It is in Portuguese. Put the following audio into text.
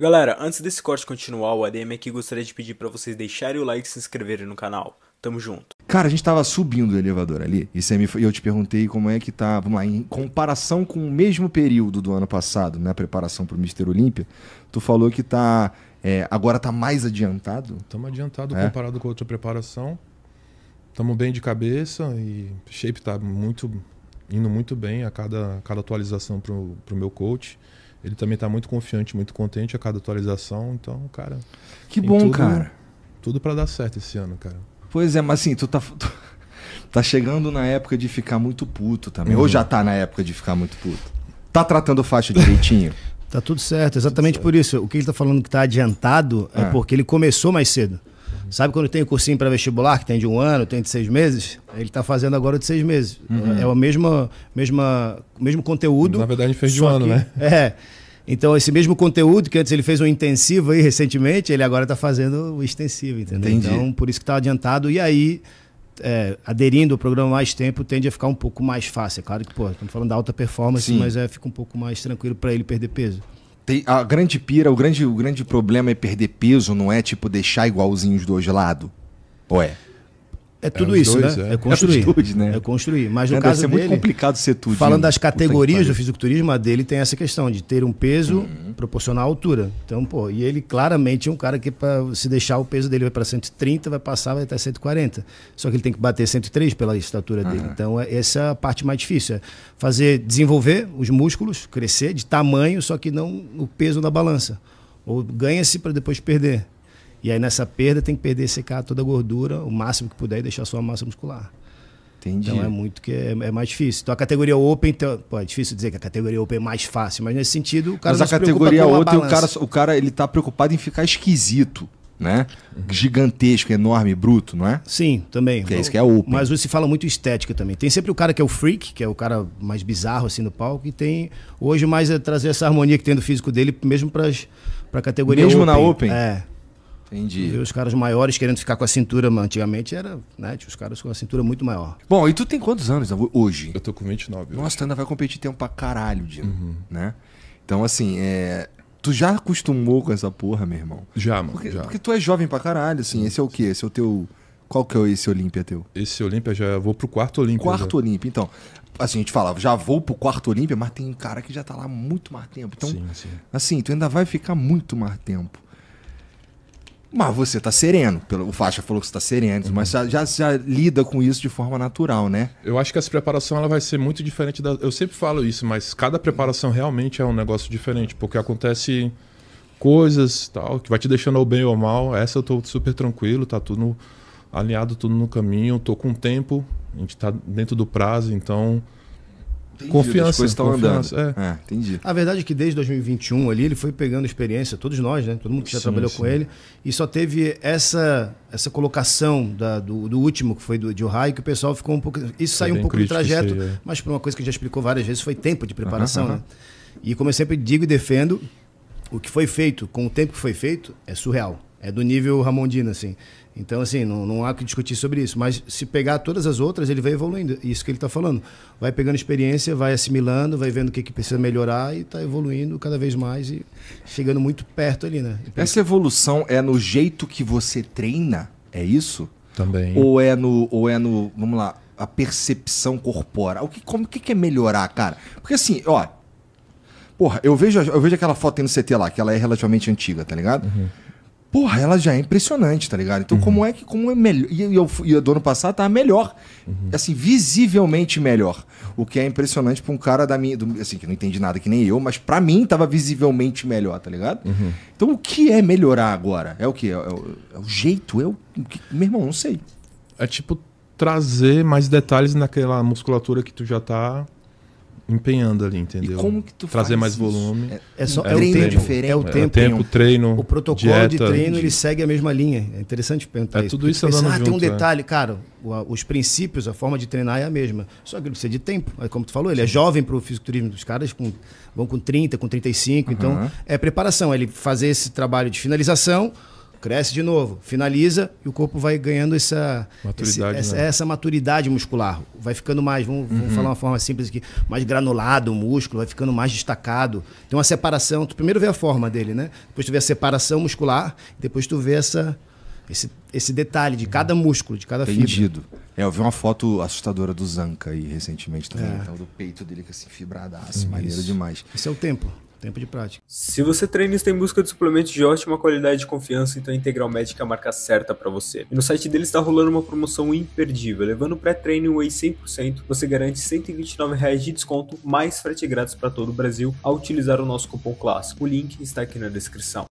Galera, antes desse corte continuar, o ADM aqui gostaria de pedir para vocês deixarem o like e se inscreverem no canal. Tamo junto. Cara, a gente tava subindo o elevador ali e você me, eu te perguntei como é que tá, vamos lá, em comparação com o mesmo período do ano passado, na né, preparação preparação pro Mister Olímpia, tu falou que tá, é, agora tá mais adiantado? Estamos adiantado é. comparado com a outra preparação. Estamos bem de cabeça e shape tá muito indo muito bem a cada, cada atualização pro, pro meu coach. Ele também está muito confiante, muito contente a cada atualização. Então, cara. Que bom, tudo, cara. Tudo para dar certo esse ano, cara. Pois é, mas assim, tu tá. Tu tá chegando na época de ficar muito puto também. Uhum. Ou já tá na época de ficar muito puto. Tá tratando faixa direitinho? tá tudo certo, exatamente tudo certo. por isso. O que ele tá falando que tá adiantado é, é porque ele começou mais cedo. Sabe quando tem o cursinho para vestibular, que tem de um ano, tem de seis meses? Ele está fazendo agora o de seis meses. Uhum. É o mesmo, mesmo mesmo conteúdo. Na verdade, fez de um ano, que, né? É. Então, esse mesmo conteúdo que antes ele fez um intensivo aí recentemente, ele agora está fazendo o extensivo, entendeu? Entendi. Então, por isso que está adiantado. E aí, é, aderindo ao programa mais tempo, tende a ficar um pouco mais fácil. É claro que, pô, estamos falando da alta performance, Sim. mas é, fica um pouco mais tranquilo para ele perder peso. Tem a grande pira, o grande, o grande problema é perder peso, não é tipo deixar igualzinho os dois de lado? Ou é? É, é tudo é isso, dois, né? É, é construir. É, dois, né? é construir. Mas no Entendo, caso deve ser dele, muito complicado ser tudo. Falando das categorias do fisiculturismo, a dele tem essa questão de ter um peso uhum. proporcional à altura. Então, pô, e ele claramente é um cara que para se deixar o peso dele vai para 130, vai passar, vai até 140. Só que ele tem que bater 103 pela estatura dele. Uhum. Então, é, essa é a parte mais difícil, é fazer desenvolver os músculos, crescer de tamanho, só que não o peso da balança. Ou ganha-se para depois perder. E aí nessa perda tem que perder, secar toda a gordura, o máximo que puder e deixar só a massa muscular. Entendi. Então é muito que é, é mais difícil. Então a categoria Open, então, pô, é difícil dizer que a categoria Open é mais fácil, mas nesse sentido o cara Mas a categoria Open, o cara, o cara ele tá preocupado em ficar esquisito, né? Uhum. Gigantesco, enorme, bruto, não é? Sim, também. Que é isso que é Open. Mas você fala muito estética também. Tem sempre o cara que é o freak, que é o cara mais bizarro assim no palco e tem hoje mais é trazer essa harmonia que tem do físico dele mesmo para para categoria Mesmo Open. na Open? É. Entendi. E os caras maiores querendo ficar com a cintura, antigamente era, né? Tinha os caras com a cintura muito maior. Bom, e tu tem quantos anos hoje? Eu tô com 29. Nossa, tu ainda vai competir tempo pra caralho, Dino, uhum. né? Então, assim, é... tu já acostumou com essa porra, meu irmão? Já, mano, porque, já. porque tu é jovem pra caralho, assim. Esse é o quê? Esse é o teu... Qual que é esse Olímpia teu? Esse Olímpia já vou pro quarto Olímpia. Quarto já. Olímpia, então. Assim, a gente falava, já vou pro quarto Olímpia, mas tem um cara que já tá lá muito mais tempo. Então, sim, sim. assim, tu ainda vai ficar muito mais tempo. Mas você tá sereno. O Faixa falou que você tá sereno, uhum. mas já, já, já, lida com isso de forma natural, né? Eu acho que essa preparação ela vai ser muito diferente da. Eu sempre falo isso, mas cada preparação realmente é um negócio diferente, porque acontece coisas tal, que vai te deixando ou bem ou mal. Essa eu tô super tranquilo, tá tudo alinhado, tudo no caminho, tô com tempo, a gente tá dentro do prazo, então entendi, confiança. As coisas estão andando. É. é. entendi. A verdade é que desde 2021 ali ele foi pegando experiência, todos nós, né? Todo mundo que já sim, trabalhou sim. com ele. E só teve essa essa colocação da, do, do, último, que foi do de Ohio, que o pessoal ficou um pouco. Isso saiu é um pouco do trajeto, é. mas por uma coisa que já explicou várias vezes, foi tempo de preparação, né? E como eu sempre digo e defendo, o que foi feito, com o tempo que foi feito, é surreal. É do nível Ramondino, assim. Então, assim, não, não há que discutir sobre isso. Mas se pegar todas as outras, ele vai evoluindo. Isso que ele está falando. Vai pegando experiência, vai assimilando, vai vendo o que, que precisa melhorar e está evoluindo cada vez mais e chegando muito perto ali, né? Essa evolução é no jeito que você treina? É isso? Também. Ou é no. Ou é no. Vamos lá, a percepção corporal. O que, como, o que é melhorar, cara? Porque assim, ó. Porra, eu vejo, eu vejo aquela foto aí no CT lá, que ela é relativamente antiga, tá ligado? Uhum. Porra, ela já é impressionante, tá ligado? Então, uhum. como é que. Como é melhor. E, eu, e eu, do ano passado tá melhor. Uhum. Assim, visivelmente melhor. O que é impressionante pra um cara da minha. Do, assim, que não entende nada que nem eu, mas pra mim tava visivelmente melhor, tá ligado? Uhum. Então, o que é melhorar agora? É o que? É, é, é, o jeito? É o. Que, meu irmão, não sei. É tipo trazer mais detalhes naquela musculatura que tu já tá empenhando ali, entendeu? E como que tu Trazer mais isso? volume. É, é só é, treino o tempo, diferente. É o tempo, é o é tempo treino. O protocolo dieta, de treino ele segue a mesma linha. É interessante perguntar é isso. Tudo isso pensa, ah, junto, tem um é. detalhe, é. cara. Os princípios, a forma de treinar é a mesma. Só que ele precisa de tempo. É como tu falou, ele é jovem para o fisiculturismo. Os caras com, vão com 30, com 35. Uhum. Então, é preparação. Ele fazer esse trabalho de finalização cresce de novo, finaliza e o corpo vai ganhando essa maturidade, esse, essa, né? essa, maturidade muscular. Vai ficando mais, vamos, uhum. vamos, falar uma forma simples aqui, mais granulado o músculo, vai ficando mais destacado. Tem uma separação, tu primeiro vê a forma dele, né? Depois tu vê a separação muscular, depois tu vê essa esse, esse detalhe de cada músculo, de cada Entendido. fibra. É, eu vi uma foto assustadora do Zanca aí recentemente também, é. então, do peito dele que assim fibradaço, maneiro demais. Esse é o tempo. Tempo de prática. Se você treina e está em busca de suplementos de ótima qualidade e confiança, então a Integral Médica é a marca certa para você. E no site deles está rolando uma promoção imperdível. Levando o pré-treino Whey 100%, você garante R$ 129,00 de desconto, mais frete grátis para todo o Brasil, ao utilizar o nosso cupom clássico. O link está aqui na descrição.